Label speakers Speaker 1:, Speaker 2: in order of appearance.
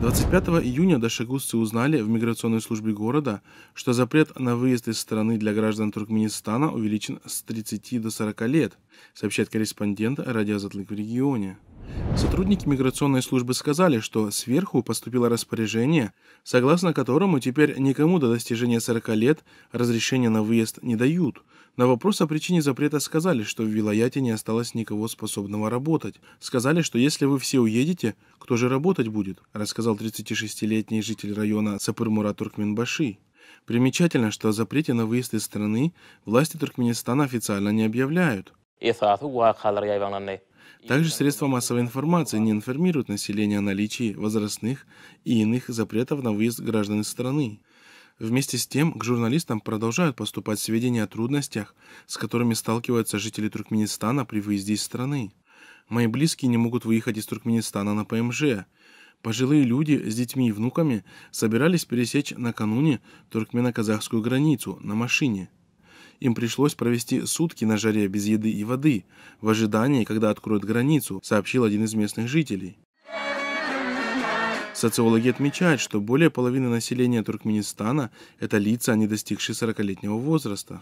Speaker 1: 25 июня дашагузцы узнали в миграционной службе города, что запрет на выезд из страны для граждан Туркменистана увеличен с 30 до 40 лет, сообщает корреспондент радиозатлык в регионе. Сотрудники миграционной службы сказали, что сверху поступило распоряжение, согласно которому теперь никому до достижения 40 лет разрешения на выезд не дают – на вопрос о причине запрета сказали, что в Вилаяте не осталось никого способного работать. Сказали, что если вы все уедете, кто же работать будет, рассказал 36-летний житель района Сапырмура Туркменбаши. Примечательно, что о запрете на выезд из страны власти Туркменистана официально не объявляют. Также средства массовой информации не информируют население о наличии возрастных и иных запретов на выезд граждан из страны. Вместе с тем к журналистам продолжают поступать сведения о трудностях, с которыми сталкиваются жители Туркменистана при выезде из страны. Мои близкие не могут выехать из Туркменистана на ПМЖ. Пожилые люди с детьми и внуками собирались пересечь накануне туркмено-казахскую границу на машине. Им пришлось провести сутки на жаре без еды и воды, в ожидании, когда откроют границу, сообщил один из местных жителей. Социологи отмечают, что более половины населения Туркменистана – это лица, не достигшие 40-летнего возраста.